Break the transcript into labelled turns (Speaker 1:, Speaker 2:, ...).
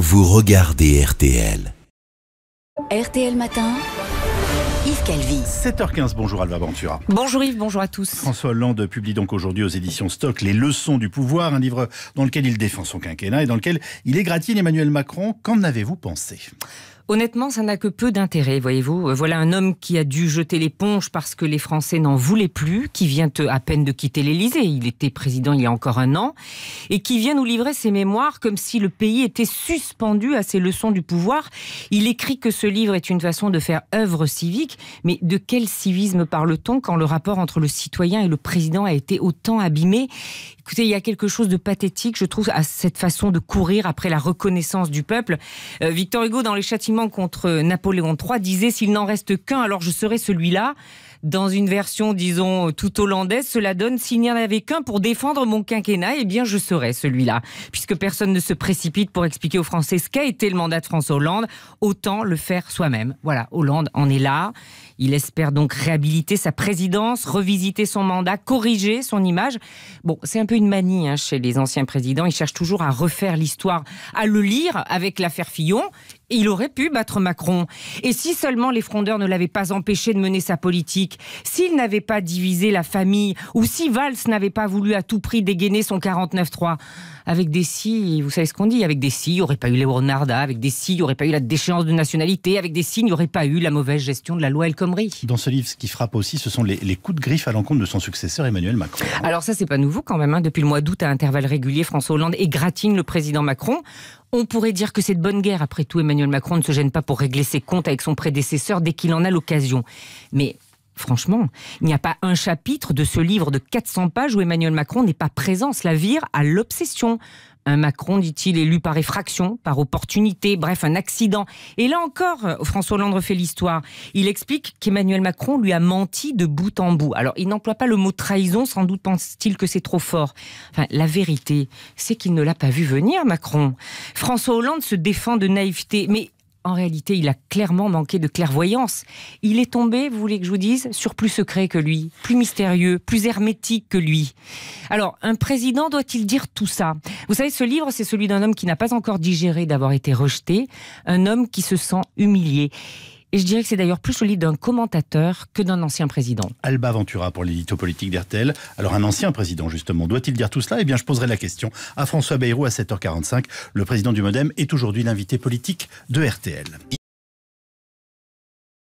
Speaker 1: vous regardez RTL.
Speaker 2: RTL Matin.
Speaker 1: Yves Calvi. 7h15, bonjour à Ventura. Bonjour Yves, bonjour à tous. François Hollande publie donc aujourd'hui aux éditions Stock Les leçons du pouvoir, un livre dans lequel il défend son quinquennat et dans lequel il égratigne Emmanuel Macron. Qu'en avez-vous pensé
Speaker 2: Honnêtement, ça n'a que peu d'intérêt, voyez-vous. Euh, voilà un homme qui a dû jeter l'éponge parce que les Français n'en voulaient plus, qui vient à peine de quitter l'Élysée, il était président il y a encore un an, et qui vient nous livrer ses mémoires comme si le pays était suspendu à ses leçons du pouvoir. Il écrit que ce livre est une façon de faire œuvre civique, mais de quel civisme parle-t-on quand le rapport entre le citoyen et le président a été autant abîmé Écoutez, il y a quelque chose de pathétique, je trouve, à cette façon de courir après la reconnaissance du peuple. Euh, Victor Hugo, dans Les châtiments contre Napoléon III, disait S'il n'en reste qu'un, alors je serai celui-là dans une version, disons, tout hollandaise, cela donne s'il n'y en avait qu'un pour défendre mon quinquennat, eh bien, je serais celui-là. Puisque personne ne se précipite pour expliquer aux Français ce qu'a été le mandat de François Hollande, autant le faire soi-même. Voilà, Hollande en est là. Il espère donc réhabiliter sa présidence, revisiter son mandat, corriger son image. Bon, c'est un peu une manie hein, chez les anciens présidents. Ils cherchent toujours à refaire l'histoire, à le lire avec l'affaire Fillon il aurait pu battre Macron. Et si seulement les frondeurs ne l'avaient pas empêché de mener sa politique, s'il n'avait pas divisé la famille, ou si Valls n'avait pas voulu à tout prix dégainer son 49-3, avec des si, vous savez ce qu'on dit, avec des si, il n'y aurait pas eu les Ronarda, avec des si, il n'y aurait pas eu la déchéance de nationalité, avec des si, il n'y aurait pas eu la mauvaise gestion de la loi El Khomri.
Speaker 1: Dans ce livre, ce qui frappe aussi, ce sont les, coups de griffe à l'encontre de son successeur Emmanuel Macron.
Speaker 2: Alors ça, c'est pas nouveau quand même. Hein. Depuis le mois d'août, à intervalles réguliers, François Hollande égratigne le président Macron on pourrait dire que c'est de bonne guerre. Après tout, Emmanuel Macron ne se gêne pas pour régler ses comptes avec son prédécesseur dès qu'il en a l'occasion. Mais franchement, il n'y a pas un chapitre de ce livre de 400 pages où Emmanuel Macron n'est pas présent, cela vire à l'obsession. Un Macron, dit-il, élu par effraction, par opportunité, bref, un accident. Et là encore, François Hollande refait l'histoire. Il explique qu'Emmanuel Macron lui a menti de bout en bout. Alors, il n'emploie pas le mot trahison, sans doute pense-t-il que c'est trop fort. Enfin, la vérité, c'est qu'il ne l'a pas vu venir, Macron. François Hollande se défend de naïveté, mais en réalité, il a clairement manqué de clairvoyance. Il est tombé, vous voulez que je vous dise, sur plus secret que lui, plus mystérieux, plus hermétique que lui. Alors, un président doit-il dire tout ça Vous savez, ce livre, c'est celui d'un homme qui n'a pas encore digéré d'avoir été rejeté, un homme qui se sent humilié. Et je dirais que c'est d'ailleurs plus solide d'un commentateur que d'un ancien président.
Speaker 1: Alba Ventura pour l'édito politique d'RTL. Alors un ancien président, justement, doit-il dire tout cela Eh bien, je poserai la question à François Bayrou à 7h45. Le président du Modem est aujourd'hui l'invité politique de RTL.